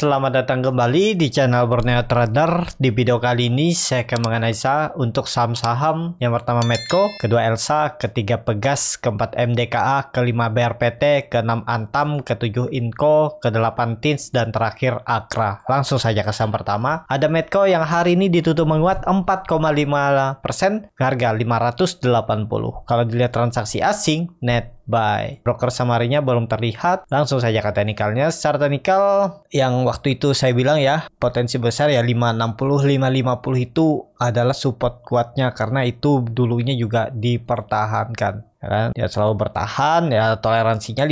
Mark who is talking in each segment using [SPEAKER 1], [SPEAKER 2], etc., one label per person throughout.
[SPEAKER 1] Selamat datang kembali di channel Borneo Trader. Di video kali ini saya akan menganalisa untuk saham-saham yang pertama Medco, kedua Elsa, ketiga Pegas, keempat MDKA, kelima BRPT, keenam Antam, ketujuh Inco, kedelapan Tins, dan terakhir Akra. Langsung saja ke saham pertama. Ada Medco yang hari ini ditutup menguat 4,5% persen, harga 580. Kalau dilihat transaksi asing, net buy. Broker samarinya belum terlihat, langsung saja ke teknikalnya. Secara teknikal yang waktu itu saya bilang ya, potensi besar ya 560, 550 itu adalah support kuatnya karena itu dulunya juga dipertahankan ya kan ya selalu bertahan ya toleransinya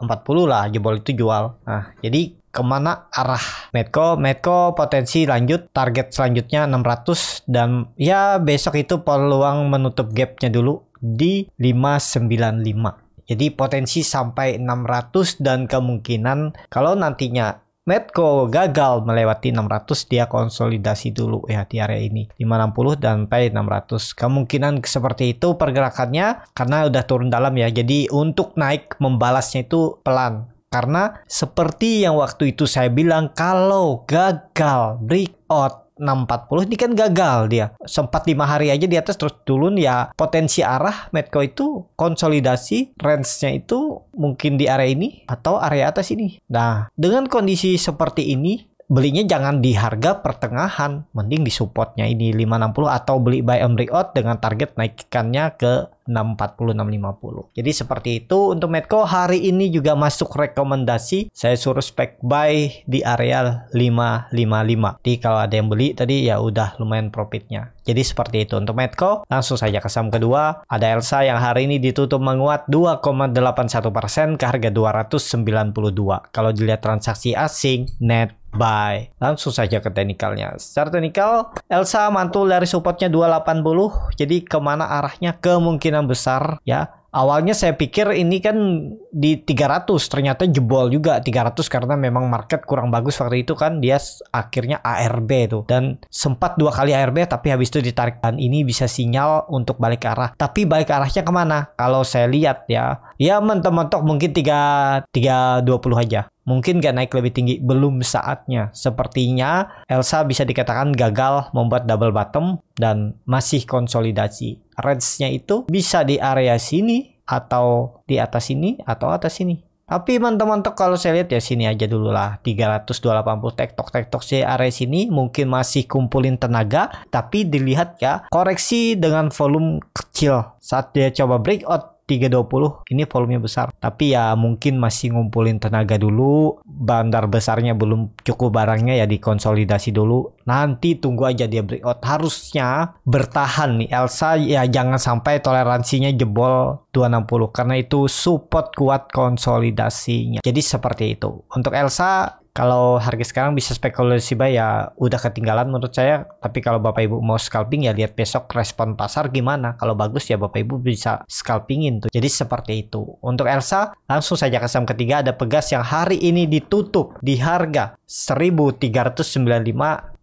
[SPEAKER 1] 540 lah jebol itu jual nah jadi kemana arah Medco Medco potensi lanjut target selanjutnya 600 dan ya besok itu peluang menutup gapnya dulu di 595 jadi potensi sampai 600 dan kemungkinan kalau nantinya Medco gagal melewati 600 dia konsolidasi dulu ya di area ini 560 dan sampai 600 kemungkinan seperti itu pergerakannya karena udah turun dalam ya jadi untuk naik membalasnya itu pelan karena seperti yang waktu itu saya bilang kalau gagal breakout 640 ini kan gagal dia sempat lima hari aja di atas terus turun ya potensi arah Medco itu konsolidasi range-nya itu mungkin di area ini atau area atas ini nah dengan kondisi seperti ini belinya jangan di harga pertengahan mending di supportnya ini 560 atau beli buy and break out dengan target naikkannya ke 640 650 jadi seperti itu untuk Medco hari ini juga masuk rekomendasi saya suruh spek buy di area 555 jadi kalau ada yang beli tadi ya udah lumayan profitnya jadi seperti itu untuk Medco. Langsung saja ke saham kedua. Ada Elsa yang hari ini ditutup menguat 2,81% ke harga 292. Kalau dilihat transaksi asing, net buy. Langsung saja ke teknikalnya. Secara teknikal, Elsa mantul dari supportnya 280. Jadi kemana arahnya? Kemungkinan kemungkinan besar ya Awalnya saya pikir ini kan di 300 ternyata jebol juga 300 karena memang market kurang bagus waktu itu kan dia akhirnya ARB itu dan sempat dua kali ARB tapi habis itu ditarik dan ini bisa sinyal untuk balik arah tapi balik arahnya kemana kalau saya lihat ya ya mentok-mentok mungkin 3 320 aja Mungkin gak naik lebih tinggi, belum saatnya. Sepertinya Elsa bisa dikatakan gagal membuat double bottom dan masih konsolidasi. Range-nya itu bisa di area sini atau di atas sini atau atas sini. Tapi teman-teman teman kalau saya lihat ya sini aja dulu lah 380 tektok tektok si area sini mungkin masih kumpulin tenaga tapi dilihat ya koreksi dengan volume kecil saat dia coba breakout 320 ini volumenya besar tapi ya mungkin masih ngumpulin tenaga dulu bandar besarnya belum cukup barangnya ya dikonsolidasi dulu nanti tunggu aja dia breakout harusnya bertahan nih Elsa ya jangan sampai toleransinya jebol 260 karena itu support kuat konsolidasinya jadi seperti itu untuk Elsa kalau harga sekarang bisa spekulasi bay ya udah ketinggalan menurut saya tapi kalau bapak ibu mau scalping ya lihat besok respon pasar gimana kalau bagus ya bapak ibu bisa scalpingin tuh jadi seperti itu untuk Elsa langsung saja ke saham ketiga ada pegas yang hari ini ditutup di harga 1395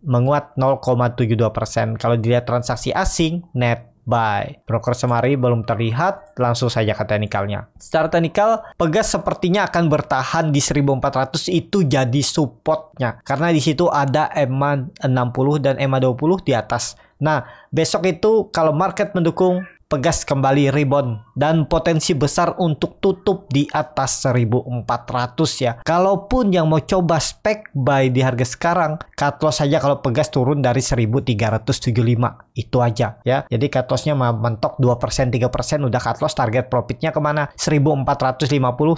[SPEAKER 1] menguat 0,72% kalau dilihat transaksi asing net Bye. Broker semari belum terlihat, langsung saja ke teknikalnya. Secara teknikal, Pegas sepertinya akan bertahan di 1400 itu jadi supportnya. Karena di situ ada EMA 60 dan EMA 20 di atas. Nah, besok itu kalau market mendukung, Pegas kembali rebound dan potensi besar untuk tutup di atas 1400 ya. Kalaupun yang mau coba spek buy di harga sekarang, cut loss saja kalau pegas turun dari 1375 itu aja ya. Jadi cut lossnya mentok 2% 3% udah cut loss target profitnya kemana? 1450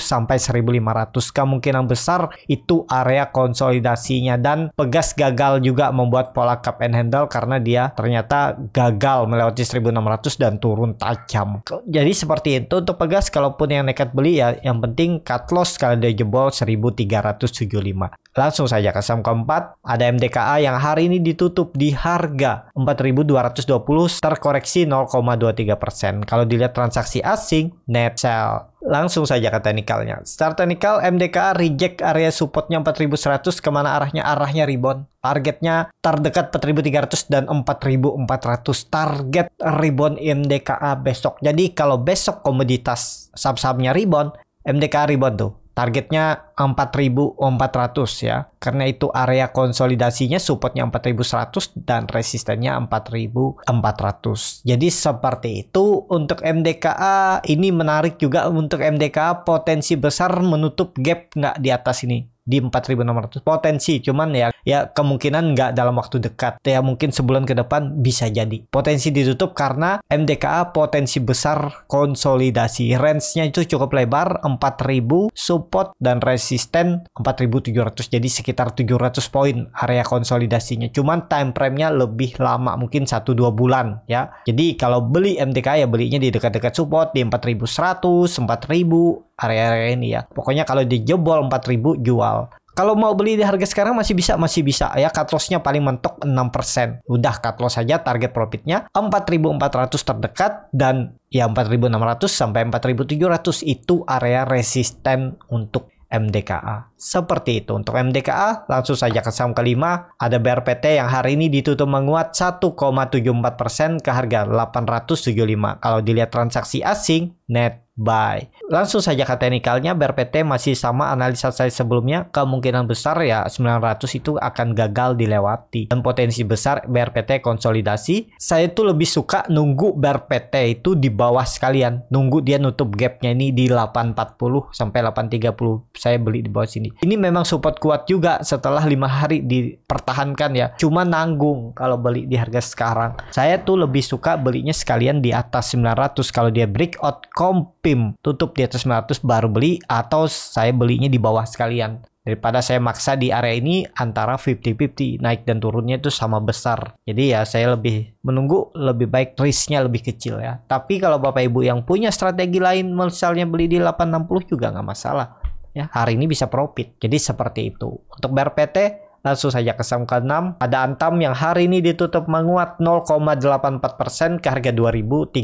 [SPEAKER 1] sampai 1500 kemungkinan besar itu area konsolidasinya dan pegas gagal juga membuat pola cup and handle karena dia ternyata gagal melewati 1600 dan turun tajam. Jadi seperti itu untuk pegas kalaupun yang nekat beli ya yang penting cut loss kalau dia jebol 1375 Langsung saja ke saham keempat, ada MDKA yang hari ini ditutup di harga 4.220 terkoreksi 0,23%. Kalau dilihat transaksi asing, net sell. Langsung saja ke teknikalnya. Secara teknikal MDKA reject area supportnya 4100 kemana arahnya? Arahnya rebound. Targetnya terdekat 4300 dan 4400 target rebound MDKA besok. Jadi kalau besok komoditas saham-sahamnya rebound, MDKA rebound tuh Targetnya 4.400 ya. Karena itu area konsolidasinya supportnya 4.100 dan resistennya 4.400. Jadi seperti itu untuk MDKA ini menarik juga untuk MDKA potensi besar menutup gap nggak di atas ini di 4.600 potensi cuman ya ya kemungkinan nggak dalam waktu dekat ya mungkin sebulan ke depan bisa jadi potensi ditutup karena MDKA potensi besar konsolidasi range-nya itu cukup lebar 4.000 support dan resisten 4.700 jadi sekitar 700 poin area konsolidasinya cuman time frame-nya lebih lama mungkin 1-2 bulan ya jadi kalau beli MDKA ya belinya di dekat-dekat support di 4.100 4.000 area-area ini ya pokoknya kalau dijebol 4.000 jual kalau mau beli di harga sekarang masih bisa, masih bisa ya. Cut loss-nya paling mentok 6%. Udah cut loss saja target profitnya 4.400 terdekat dan ya 4.600 sampai 4.700 itu area resisten untuk MDKA. Seperti itu untuk MDKA langsung saja ke saham kelima ada BRPT yang hari ini ditutup menguat 1,74% ke harga 875. Kalau dilihat transaksi asing net buy. Langsung saja ke teknikalnya, BRPT masih sama analisa saya sebelumnya, kemungkinan besar ya 900 itu akan gagal dilewati. Dan potensi besar BRPT konsolidasi, saya tuh lebih suka nunggu BRPT itu di bawah sekalian. Nunggu dia nutup gapnya ini di 840 sampai 830, saya beli di bawah sini. Ini memang support kuat juga setelah lima hari dipertahankan ya. Cuma nanggung kalau beli di harga sekarang. Saya tuh lebih suka belinya sekalian di atas 900 kalau dia breakout komp PIM tutup di atas 900 baru beli atau saya belinya di bawah sekalian daripada saya maksa di area ini antara 50-50 naik dan turunnya itu sama besar jadi ya saya lebih menunggu lebih baik risknya lebih kecil ya tapi kalau bapak ibu yang punya strategi lain misalnya beli di 860 juga nggak masalah ya hari ini bisa profit jadi seperti itu untuk BRPT. Langsung saja ke saham ke-6, ada Antam yang hari ini ditutup menguat 0,84% ke harga 2390.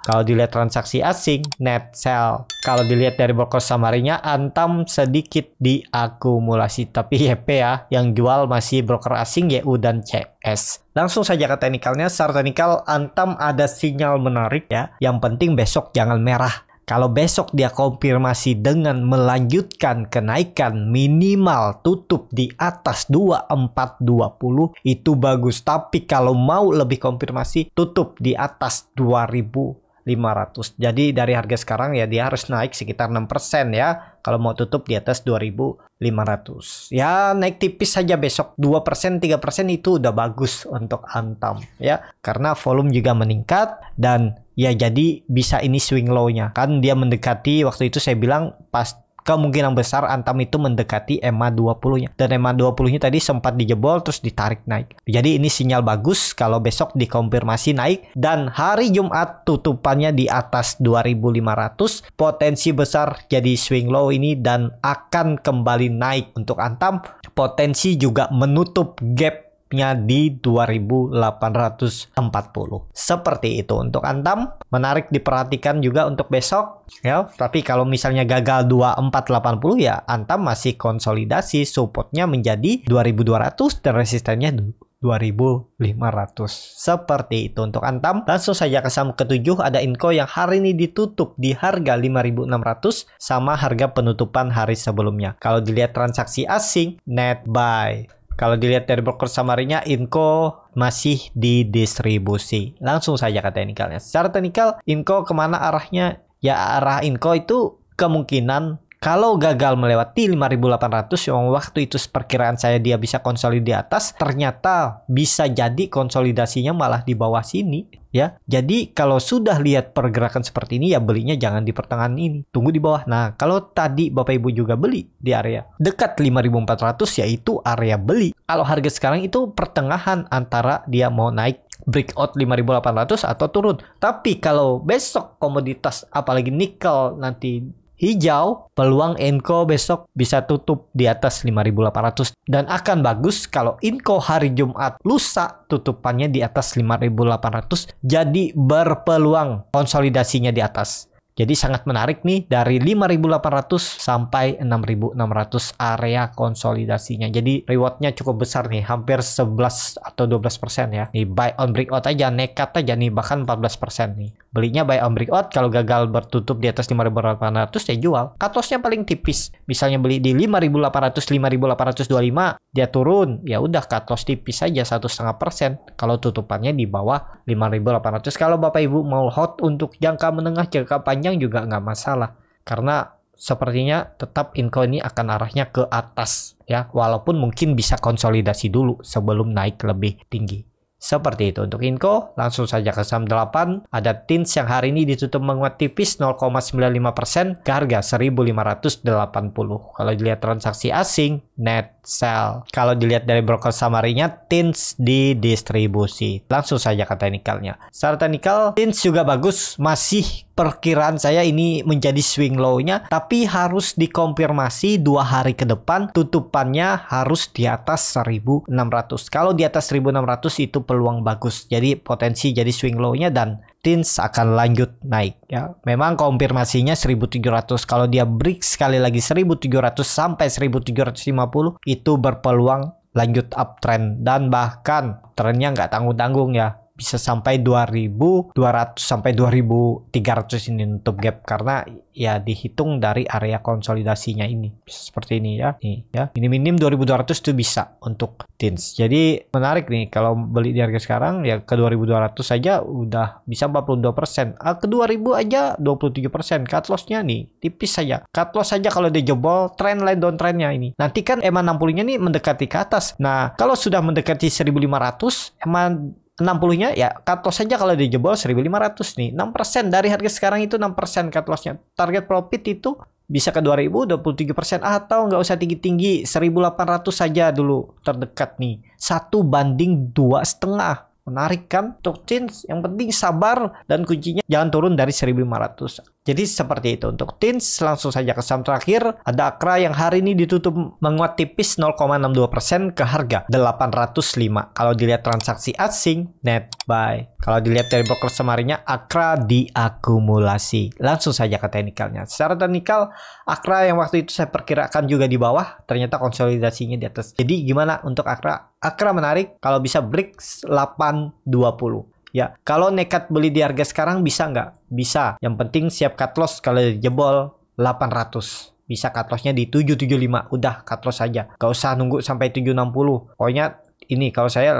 [SPEAKER 1] Kalau dilihat transaksi asing, net sell. Kalau dilihat dari broker samarinya, Antam sedikit diakumulasi. Tapi YP ya, yang jual masih broker asing YU dan CS. Langsung saja ke teknikalnya, secara teknikal Antam ada sinyal menarik ya. Yang penting besok jangan merah kalau besok dia konfirmasi dengan melanjutkan kenaikan minimal tutup di atas 2420 itu bagus. Tapi kalau mau lebih konfirmasi tutup di atas 2000 500. Jadi dari harga sekarang ya dia harus naik sekitar 6% ya kalau mau tutup di atas 2500. Ya naik tipis saja besok 2% 3% itu udah bagus untuk Antam ya karena volume juga meningkat dan ya jadi bisa ini swing low-nya kan dia mendekati waktu itu saya bilang pas kemungkinan besar Antam itu mendekati EMA 20-nya. Dan EMA 20-nya tadi sempat dijebol terus ditarik naik. Jadi ini sinyal bagus kalau besok dikonfirmasi naik dan hari Jumat tutupannya di atas 2500 potensi besar jadi swing low ini dan akan kembali naik untuk Antam potensi juga menutup gap nya di 2840. Seperti itu untuk Antam, menarik diperhatikan juga untuk besok ya. Tapi kalau misalnya gagal 2480 ya Antam masih konsolidasi supportnya menjadi 2200 dan resistennya 2500 seperti itu untuk Antam langsung saja ke saham ketujuh ada inko yang hari ini ditutup di harga 5600 sama harga penutupan hari sebelumnya kalau dilihat transaksi asing net buy kalau dilihat dari broker summary-nya, INCO masih didistribusi. Langsung saja ke teknikalnya. Secara teknikal, INCO kemana arahnya? Ya arah INCO itu kemungkinan kalau gagal melewati 5.800 yang waktu itu perkiraan saya dia bisa konsolid di atas, ternyata bisa jadi konsolidasinya malah di bawah sini ya. Jadi kalau sudah lihat pergerakan seperti ini ya belinya jangan di pertengahan ini, tunggu di bawah. Nah, kalau tadi Bapak Ibu juga beli di area dekat 5.400 yaitu area beli. Kalau harga sekarang itu pertengahan antara dia mau naik breakout 5800 atau turun. Tapi kalau besok komoditas apalagi nikel nanti hijau, peluang Inco besok bisa tutup di atas 5.800 dan akan bagus kalau Inco hari Jumat lusa tutupannya di atas 5.800 jadi berpeluang konsolidasinya di atas. Jadi sangat menarik nih dari 5.800 sampai 6.600 area konsolidasinya. Jadi rewardnya cukup besar nih, hampir 11 atau 12 persen ya. Nih buy on breakout aja, nekat aja nih, bahkan 14 persen nih. Belinya buy on breakout, kalau gagal bertutup di atas 5.800 ya jual. Katosnya paling tipis. Misalnya beli di 5.800, 5.825, dia turun, ya udah katos tipis aja satu setengah persen. Kalau tutupannya di bawah 5.800. Kalau bapak ibu mau hot untuk jangka menengah, jangka panjang panjang juga nggak masalah karena sepertinya tetap inko ini akan arahnya ke atas ya walaupun mungkin bisa konsolidasi dulu sebelum naik lebih tinggi. Seperti itu untuk inko langsung saja ke saham 8. Ada Tins yang hari ini ditutup menguat tipis 0,95% ke harga 1580. Kalau dilihat transaksi asing, net sell. Kalau dilihat dari broker samarinya, Tins di distribusi. Langsung saja ke teknikalnya. Secara technical Tins juga bagus, masih perkiraan saya ini menjadi swing low-nya tapi harus dikonfirmasi dua hari ke depan tutupannya harus di atas 1600 kalau di atas 1600 itu peluang bagus jadi potensi jadi swing low-nya dan Tins akan lanjut naik ya. Memang konfirmasinya 1700 kalau dia break sekali lagi 1700 sampai 1750 itu berpeluang lanjut uptrend dan bahkan trennya nggak tanggung-tanggung ya bisa sampai 2200 sampai 2300 ini nutup gap karena ya dihitung dari area konsolidasinya ini bisa seperti ini ya nih ya ini minim 2200 itu bisa untuk tins jadi menarik nih kalau beli di harga sekarang ya ke 2200 saja udah bisa 42% ah, ke 2000 aja 27% cut lossnya nih tipis saja cut loss saja kalau dia jebol trend line downtrendnya ini nanti kan EMA 60 nya nih mendekati ke atas nah kalau sudah mendekati 1500 EMA 60-nya ya cut loss saja kalau dijebol 1500 nih. 6% dari harga sekarang itu 6% cut loss-nya. Target profit itu bisa ke 2000 persen atau nggak usah tinggi-tinggi 1800 saja dulu terdekat nih. Satu banding dua setengah. Menarik kan? Toksin yang penting sabar dan kuncinya jangan turun dari 1500. Jadi seperti itu untuk Tins langsung saja ke saham terakhir ada Akra yang hari ini ditutup menguat tipis 0,62% ke harga 805. Kalau dilihat transaksi asing net buy. Kalau dilihat dari broker semarinya Akra diakumulasi. Langsung saja ke teknikalnya. Secara teknikal Akra yang waktu itu saya perkirakan juga di bawah ternyata konsolidasinya di atas. Jadi gimana untuk Akra? Akra menarik kalau bisa break 820. Ya, kalau nekat beli di harga sekarang bisa nggak? Bisa. Yang penting siap cut loss kalau jebol 800 bisa cut lossnya di 775 udah cut loss aja gak usah nunggu sampai 760 pokoknya ini kalau saya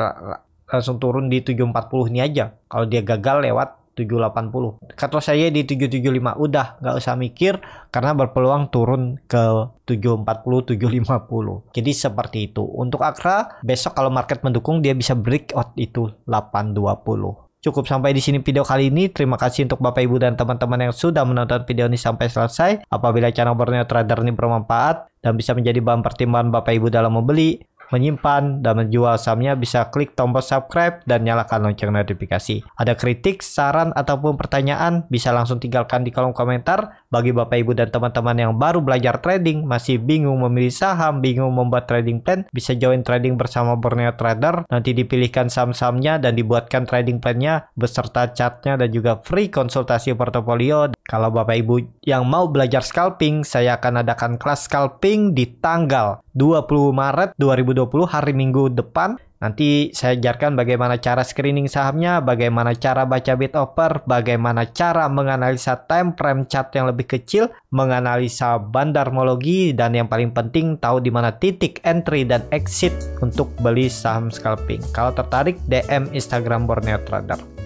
[SPEAKER 1] langsung turun di 740 ini aja kalau dia gagal lewat 780 kata saya di 775 udah nggak usah mikir karena berpeluang turun ke 740 750 jadi seperti itu untuk Akra besok kalau market mendukung dia bisa breakout itu 820 Cukup sampai di sini video kali ini. Terima kasih untuk Bapak Ibu dan teman-teman yang sudah menonton video ini sampai selesai. Apabila channel Borneo Trader ini bermanfaat dan bisa menjadi bahan pertimbangan Bapak Ibu dalam membeli, menyimpan, dan menjual sahamnya bisa klik tombol subscribe dan nyalakan lonceng notifikasi. Ada kritik, saran, ataupun pertanyaan bisa langsung tinggalkan di kolom komentar. Bagi Bapak Ibu dan teman-teman yang baru belajar trading, masih bingung memilih saham, bingung membuat trading plan, bisa join trading bersama Borneo Trader. Nanti dipilihkan saham-sahamnya dan dibuatkan trading plannya beserta chartnya dan juga free konsultasi portofolio kalau Bapak Ibu yang mau belajar scalping, saya akan adakan kelas scalping di tanggal 20 Maret 2020 hari Minggu depan. Nanti saya ajarkan bagaimana cara screening sahamnya, bagaimana cara baca bid offer, bagaimana cara menganalisa time frame chart yang lebih kecil, menganalisa bandarmologi, dan yang paling penting tahu di mana titik entry dan exit untuk beli saham scalping. Kalau tertarik, DM Instagram Borneo Trader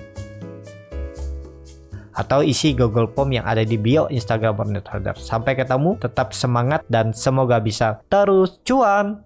[SPEAKER 1] atau isi Google Form yang ada di bio Instagram Hornet Trader. Sampai ketemu, tetap semangat dan semoga bisa terus cuan.